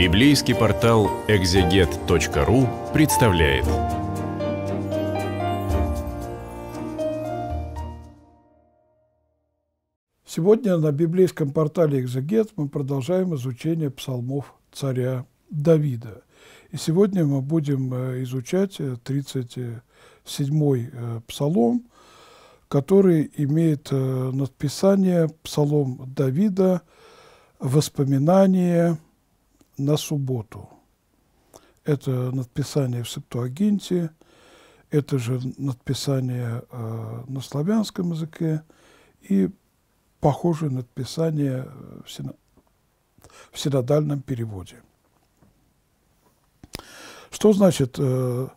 Библейский портал экзегет.ру представляет. Сегодня на библейском портале «Экзегет» мы продолжаем изучение псалмов царя Давида. И сегодня мы будем э, изучать 37-й э, э, псалом, который имеет надписание «Псалом Давида. Воспоминания на субботу. Это надписание в Септуагинте, это же надписание э, на славянском языке и похожее надписание э, в, сино... в синодальном переводе. Что значит э,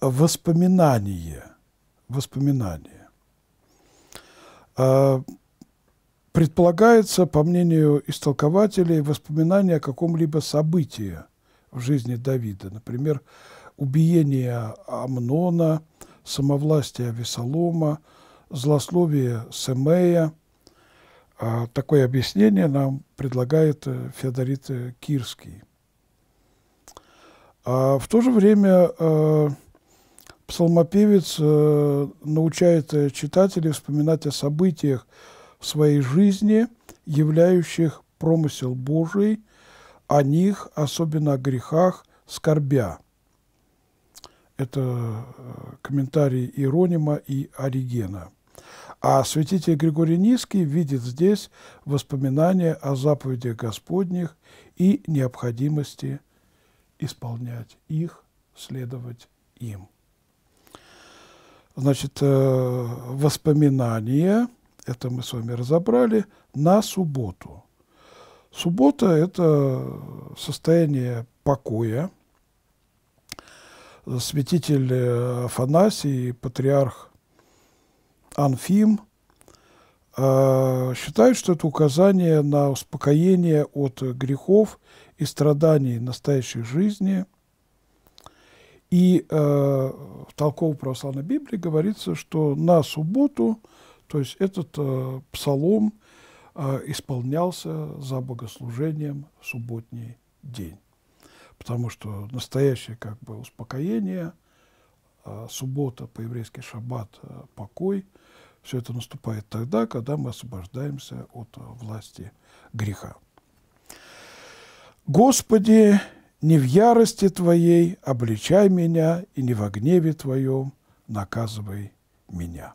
воспоминание? Воспоминание. Э, предполагается, по мнению истолкователей, воспоминание о каком-либо событии в жизни Давида, например, убиение Амнона, самовластие Авесолома, злословие Семея. А, такое объяснение нам предлагает э, Феодорит э, Кирский. А в то же время э, псалмопевец научает читателей вспоминать о событиях, в своей жизни, являющих промысел Божий, о них, особенно о грехах, скорбя. Это э, комментарий Иронима и Оригена. А святитель Григорий Низкий видит здесь воспоминания о заповедях Господних и необходимости исполнять их, следовать им. Значит, э, воспоминания – это мы с вами разобрали, на субботу. Суббота – это состояние покоя. Святитель э, Афанасий, патриарх Анфим э, считают, что это указание на успокоение от грехов и страданий настоящей жизни. И э, в толковой православной Библии говорится, что на субботу – то есть этот э, псалом э, исполнялся за богослужением в субботний день, потому что настоящее как бы успокоение, э, суббота по-еврейски шаббат, э, покой, все это наступает тогда, когда мы освобождаемся от э, власти греха. «Господи, не в ярости Твоей обличай меня, и не в гневе Твоем наказывай меня».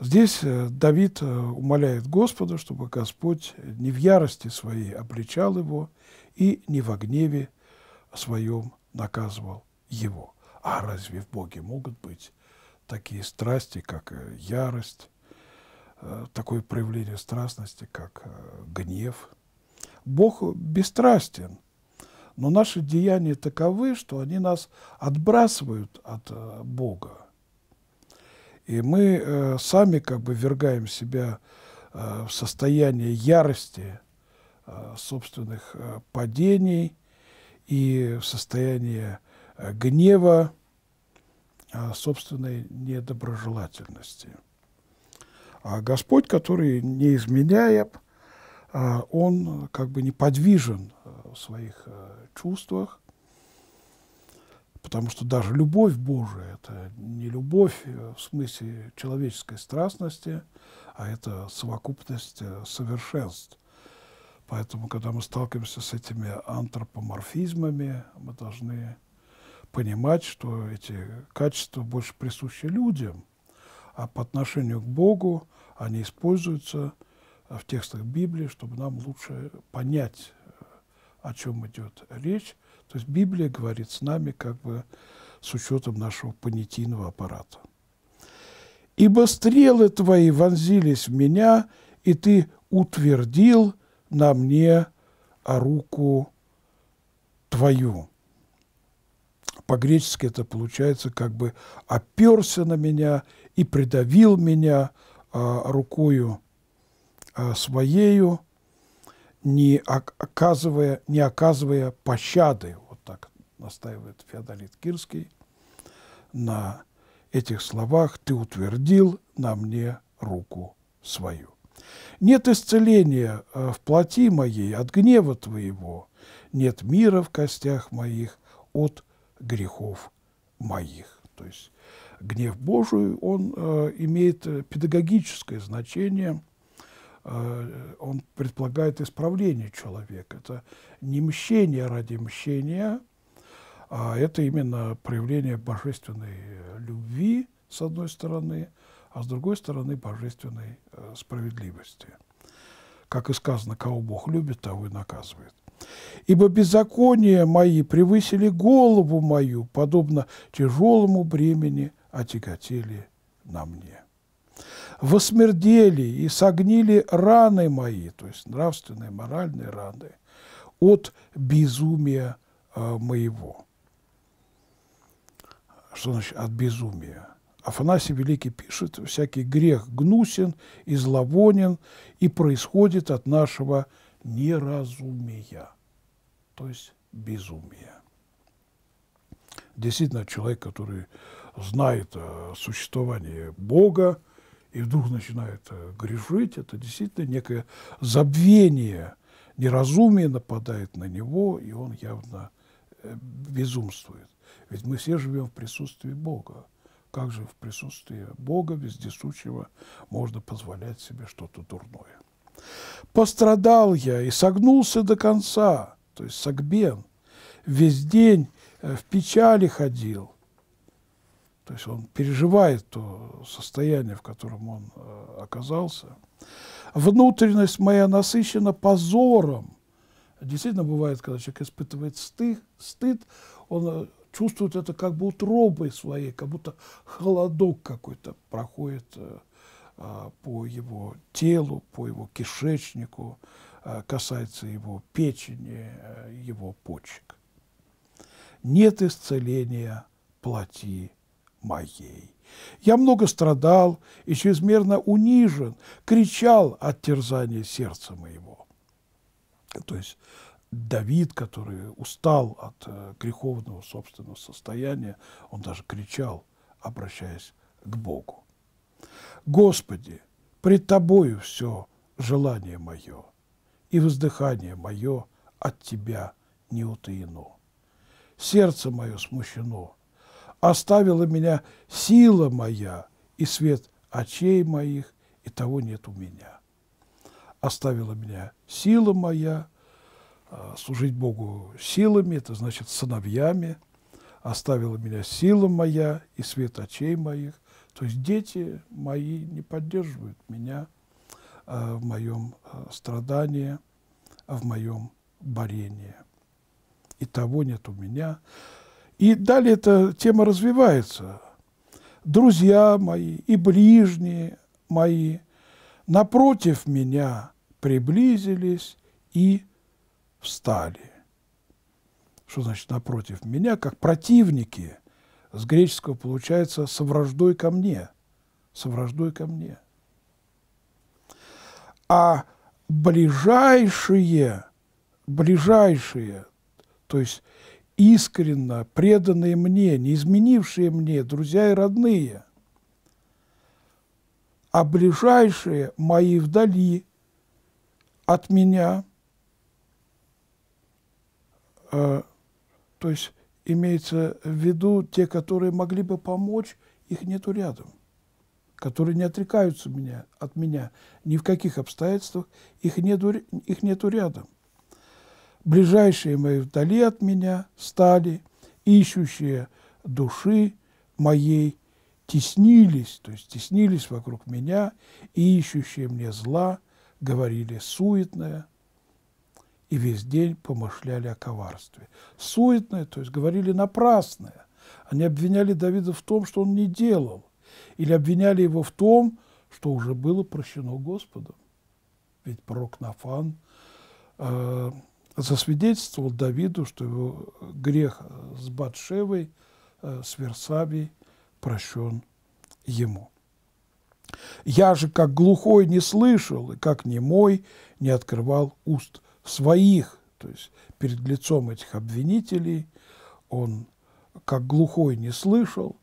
Здесь э, Давид э, умоляет Господа, чтобы Господь не в ярости своей обличал его и не во гневе своем наказывал его. А разве в Боге могут быть такие страсти, как э, ярость, такое проявление страстности, как гнев? Бог бесстрастен, но наши деяния таковы, что они нас отбрасывают от Бога. И мы э, сами как бы вергаем себя э, в состояние ярости э, собственных э, падений и в состояние э, гнева э, собственной недоброжелательности. А Господь, который не неизменяем, э, он как бы неподвижен э, в своих э, чувствах, Потому что даже любовь Божия – это не любовь э, в смысле человеческой страстности, а это совокупность э, совершенств. Поэтому, когда мы сталкиваемся с этими антропоморфизмами, мы должны понимать, что эти качества больше присущи людям, а по отношению к Богу они используются э, в текстах Библии, чтобы нам лучше понять, о чем идет речь, то есть Библия говорит с нами как бы с учетом нашего понятийного аппарата. «Ибо стрелы твои вонзились в меня, и ты утвердил на мне руку твою». По-гречески это получается как бы «оперся на меня и придавил меня а, рукою а, своею» не оказывая, не оказывая пощады. Вот так настаивает Феодолит Кирский на этих словах «Ты утвердил на мне руку свою». Нет исцеления э, в плоти моей от гнева твоего, нет мира в костях моих от грехов моих. То есть гнев Божий, он э, имеет э, педагогическое значение – Э, он предполагает исправление человека. Это не мщение ради мщения, а это именно проявление божественной э, любви, с одной стороны, а с другой стороны божественной э, справедливости. Как и сказано, кого Бог любит, того и наказывает. «Ибо беззакония мои превысили голову мою, подобно тяжелому бремени отяготели на мне» восмердели и согнили раны мои, то есть нравственные, моральные раны, от безумия э, моего. Что значит от безумия? Афанасий Великий пишет, всякий грех гнусен и зловонен и происходит от нашего неразумия, то есть безумия. Действительно, человек, который знает о э, существовании Бога, и вдруг начинает э, грешить, это действительно некое забвение, неразумие нападает на него, и он явно э, безумствует. Ведь мы все живем в присутствии Бога. Как же в присутствии Бога вездесущего можно позволять себе что-то дурное? Пострадал я и согнулся до конца, то есть согбен, весь день э, в печали ходил – то есть он переживает то состояние, в котором он э, оказался. Внутренность моя насыщена позором. Действительно бывает, когда человек испытывает стыд, стыд он э, чувствует это как бы утробой своей, как будто холодок какой-то проходит э, а, по его телу, по его кишечнику, касается его печени, его почек. Нет исцеления плоти моей. Я много страдал и чрезмерно унижен, кричал от терзания сердца моего. То есть Давид, который устал от э, греховного собственного состояния, он даже кричал, обращаясь к Богу. «Господи, пред Тобою все желание мое, и воздыхание мое от Тебя не утаено. Сердце мое смущено, оставила меня сила моя и свет очей моих, и того нет у меня. Оставила меня сила моя, а, служить Богу силами, это значит сыновьями, оставила меня сила моя и свет очей моих. То есть дети мои не поддерживают меня а, в моем а, страдании, в моем борении. И того нет у меня. И далее эта тема развивается. Друзья мои и ближние мои напротив меня приблизились и встали. Что значит напротив меня? Как противники. С греческого получается со враждой ко мне. Со враждой ко мне. А ближайшие, ближайшие, то есть искренно преданные мне, не изменившие мне, друзья и родные, а ближайшие мои вдали от меня, э, то есть имеется в виду те, которые могли бы помочь, их нету рядом, которые не отрекаются меня, от меня ни в каких обстоятельствах, их нету, их нету рядом – ближайшие мои вдали от меня стали, ищущие души моей, теснились, то есть теснились вокруг меня, и ищущие мне зла говорили суетное, и весь день помышляли о коварстве. Суетное, то есть говорили напрасное. Они обвиняли Давида в том, что он не делал, или обвиняли его в том, что уже было прощено Господом. Ведь пророк Нафан э, засвидетельствовал Давиду, что его грех с Батшевой, э, с Версавией прощен ему. Я же, как глухой, не слышал, и как немой, не открывал уст своих. То есть перед лицом этих обвинителей он, как глухой, не слышал.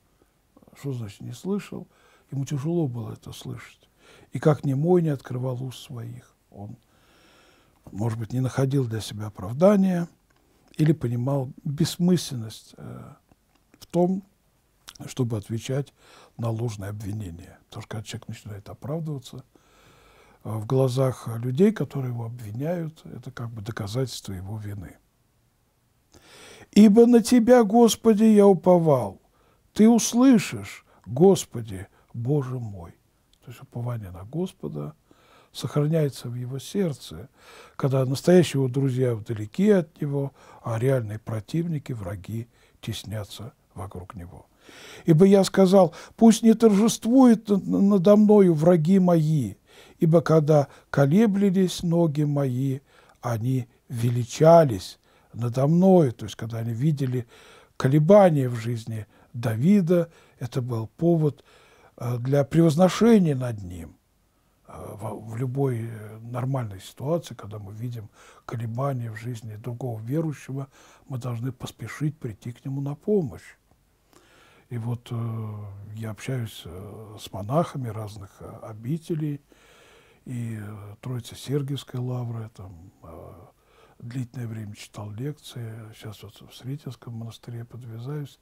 Что значит не слышал? Ему тяжело было это слышать. И как немой не открывал уст своих. Он может быть, не находил для себя оправдания или понимал бессмысленность э, в том, чтобы отвечать на ложные обвинения. Потому что когда человек начинает оправдываться, э, в глазах людей, которые его обвиняют, это как бы доказательство его вины. «Ибо на Тебя, Господи, я уповал, Ты услышишь, Господи, Боже мой». То есть упование на Господа – сохраняется в его сердце, когда настоящие его друзья вдалеке от него, а реальные противники, враги теснятся вокруг него. Ибо я сказал, пусть не торжествуют надо мною враги мои, ибо когда колеблились ноги мои, они величались надо мною, то есть когда они видели колебания в жизни Давида, это был повод э, для превозношения над ним в любой э, нормальной ситуации, когда мы видим колебания в жизни другого верующего, мы должны поспешить прийти к нему на помощь. И вот э, я общаюсь э, с монахами разных э, обителей, и Троице-Сергиевской лавры, там э, длительное время читал лекции, сейчас вот в Сретенском монастыре подвязаюсь.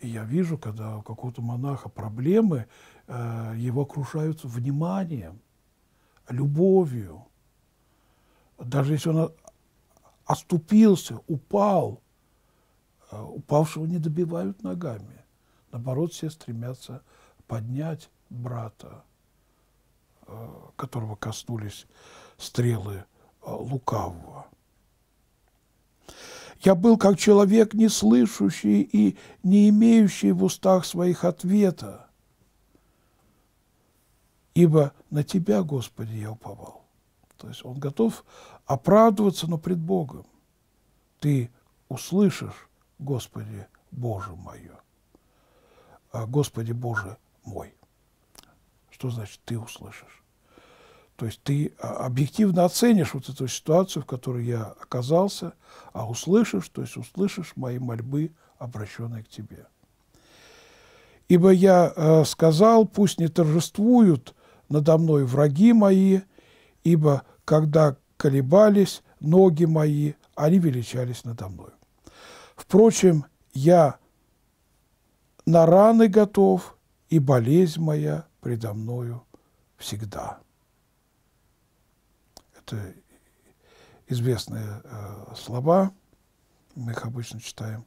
И я вижу, когда у какого-то монаха проблемы, э, его окружают вниманием любовью. Даже если он оступился, упал, э, упавшего не добивают ногами. Наоборот, все стремятся поднять брата, э, которого коснулись стрелы э, лукавого. Я был как человек, не слышащий и не имеющий в устах своих ответа, ибо на Тебя, Господи, я уповал. То есть он готов оправдываться, но пред Богом. Ты услышишь, Господи, Боже мое. А Господи, Боже мой. Что значит ты услышишь? То есть ты а, объективно оценишь вот эту ситуацию, в которой я оказался, а услышишь, то есть услышишь мои мольбы, обращенные к тебе. Ибо я а, сказал, пусть не торжествуют надо мной враги мои, ибо когда колебались ноги мои, они величались надо мной. Впрочем, я на раны готов, и болезнь моя предо мною всегда. Это известные э, слова, мы их обычно читаем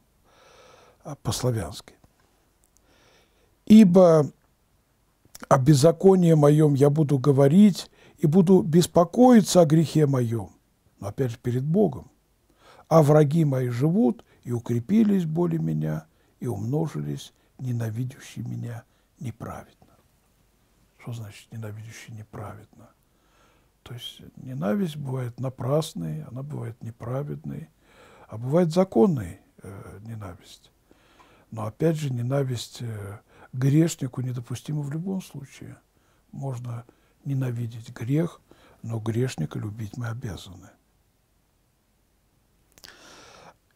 э, по-славянски. Ибо о беззаконии моем я буду говорить и буду беспокоиться о грехе моем, но опять же перед Богом. А враги мои живут и укрепились боли меня, и умножились ненавидящие меня неправедно. Что значит ненавидящие неправедно? То есть ненависть бывает напрасной, она бывает неправедной, а бывает законной э, ненависть. Но опять же, ненависть э, грешнику недопустимо в любом случае. Можно ненавидеть грех, но грешника любить мы обязаны.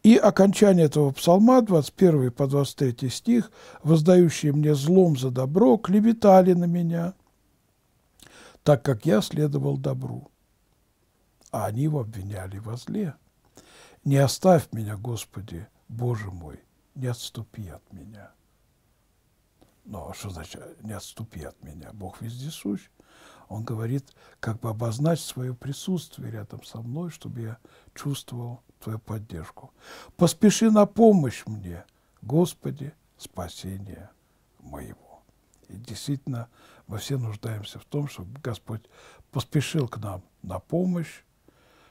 И окончание этого псалма, 21 по 23 стих, «Воздающие мне злом за добро клеветали на меня, так как я следовал добру, а они его обвиняли во зле. Не оставь меня, Господи, Боже мой, не отступи от меня». Но «Ну, а что значит «не отступи от меня»? Бог вездесущ. Он говорит, как бы обозначь свое присутствие рядом со мной, чтобы я чувствовал твою поддержку. Поспеши на помощь мне, Господи, спасение моего. И действительно, мы все нуждаемся в том, чтобы Господь поспешил к нам на помощь,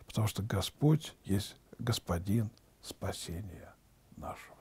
потому что Господь есть Господин спасения нашего.